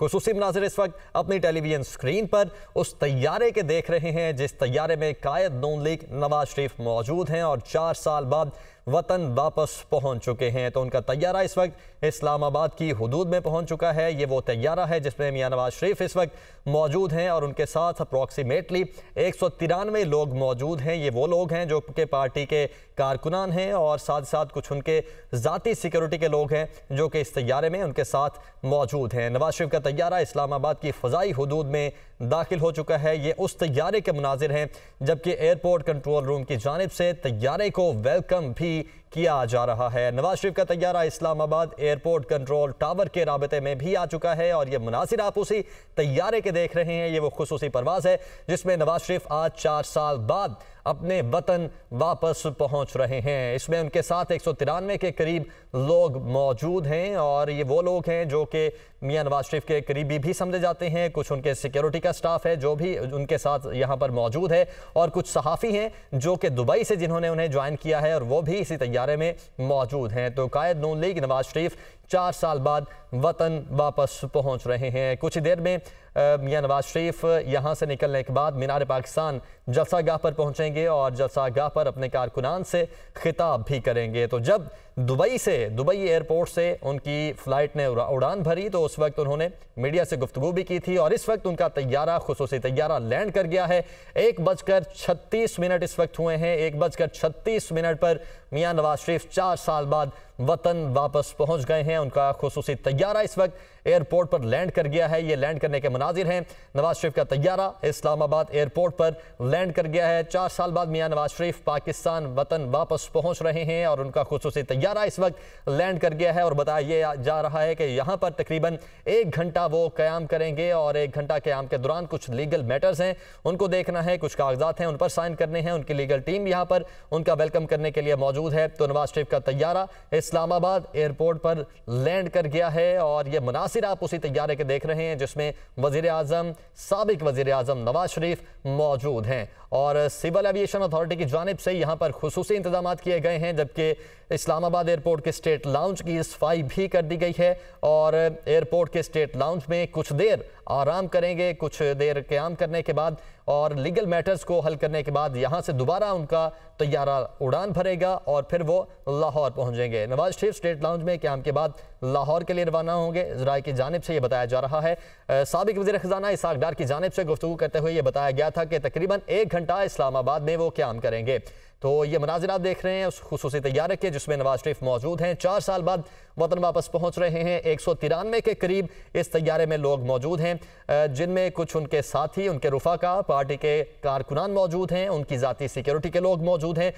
खसूसी मनाजिर इस वक्त अपनी टेलीविजन स्क्रीन पर उस तैयारे के देख रहे हैं जिस तैयारे में कायद नून लीग नवाज शरीफ मौजूद हैं और चार साल बाद वतन वापस पहुंच चुके हैं तो उनका तैयारा इस वक्त इस्लामाबाद की हदूद में पहुंच चुका है ये वो तैयारा है जिसमें मियाँ नवाज शरीफ इस वक्त मौजूद हैं और उनके साथ अप्रॉक्सीमेटली एक सौ तिरानवे लोग मौजूद हैं ये वो लोग हैं जो कि पार्टी के कारकुनान हैं और साथ साथ कुछ उनके ज़ाती सिक्योरिटी के लोग हैं जो कि इस तैयारे में उनके साथ मौजूद हैं नवाज शरीफ का तैयारा इस्लामाबाद की फ़जाई हदूद में दाखिल हो चुका है ये उस तैयारे के मुनाजिर हैं जबकि एयरपोर्ट कंट्रोल रूम की जानब से तैयारे को वेलकम भी be किया जा रहा है नवाज शरीफ का तैयारा इस्लामाबाद एयरपोर्ट कंट्रोल टावर के रबते में भी आ चुका है और ये मुनासिर आप उसी तैयारे के देख रहे हैं ये वो खसूस परवाज़ है जिसमें नवाज शरीफ आज चार साल बाद अपने वतन वापस पहुंच रहे हैं इसमें उनके साथ एक सौ तिरानवे के करीब लोग मौजूद हैं और ये वो लोग हैं जो कि मियाँ नवाज शरीफ के करीबी भी समझे जाते हैं कुछ उनके सिक्योरिटी का स्टाफ है जो भी उनके साथ यहाँ पर मौजूद है और कुछ सहाफ़ी हैं जो कि दुबई से जिन्होंने उन्हें ज्वाइन किया है और वो भी इसी तैयार इदारे में मौजूद हैं तो कायद नून लीग नवाज शरीफ चार साल बाद वतन वापस पहुंच रहे हैं कुछ ही देर में मियाँ नवाज शरीफ यहाँ से निकलने के बाद मीनार पाकिस्तान जलसा गाह पर पहुँचेंगे और जलसा गाह पर अपने कारकुनान से खिताब भी करेंगे तो जब दुबई से दुबई एयरपोर्ट से उनकी फ़्लाइट ने उड़ान भरी तो उस वक्त उन्होंने मीडिया से गुफ्तु भी की थी और इस वक्त उनका तैयारा खसूस तैयारा लैंड कर गया है एक बजकर छत्तीस मिनट इस वक्त हुए हैं एक बजकर छत्तीस मिनट पर मियाँ नवाज शरीफ चार साल बाद वतन वापस पहुंच गए हैं उनका खसूस तैयारा इस वक्त एयरपोर्ट पर लैंड कर गया है ये लैंड करने के मनाजिर हैं नवाज शरीफ का तैयारा इस्लामाबाद एयरपोर्ट पर लैंड कर गया है चार साल बाद मियाँ नवाज शरीफ पाकिस्तान वतन वापस पहुंच रहे हैं और उनका खसूस तैयारा इस वक्त लैंड कर गया है और बताया जा रहा है कि यहाँ पर तकरीबन एक घंटा वो क्याम करेंगे और एक घंटा क्याम के दौरान कुछ लीगल मैटर्स हैं उनको देखना है कुछ कागजात हैं उन पर साइन करने हैं उनकी लीगल टीम यहाँ पर उनका वेलकम करने के लिए मौजूद है तो नवाज शरीफ का तैयारा इस इस्लामाबाद एयरपोर्ट पर लैंड कर गया है और ये मुनासिर आप उसी तैयारे के देख रहे हैं जिसमें वजीर अजम सबक वजीर अजम नवाज शरीफ मौजूद हैं और सिविल एविएशन अथॉरिटी की जानब से यहाँ पर खसूस इंतजाम किए गए हैं जबकि इस्लामाबाद एयरपोर्ट के स्टेट लाउंज की सफाई भी कर दी गई है और एयरपोर्ट के स्टेट लाउंज में कुछ देर आराम करेंगे कुछ देर क्याम करने के बाद और लीगल मैटर्स को हल करने के बाद यहाँ से दोबारा उनका तैयारा उड़ान भरेगा और फिर वो लाहौर पहुँचेंगे नवाज शरीफ स्टेट लाउंज में क्याम के बाद लाहौर के लिए रवाना होंगे जराए की जानब से ये बताया जा रहा है सबक वजी ख़जाना इसाक डार की जानब से गुफ्तू करते हुए ये बताया गया था कि तकरीबन एक घंटा इस्लामाबाद में वो क्याम करेंगे तो ये मनाजिर आप देख रहे हैं उस खसूस तैयारे के जिसमें नवाज शरीफ मौजूद हैं चार साल बाद वतन वापस पहुंच रहे हैं एक सौ तिरानवे के करीब इस तैयारे में लोग मौजूद हैं जिनमें कुछ उनके साथी उनके रुफाका पार्टी के कारकुनान मौजूद हैं उनकी ज़ाती सिक्योरिटी के लोग मौजूद हैं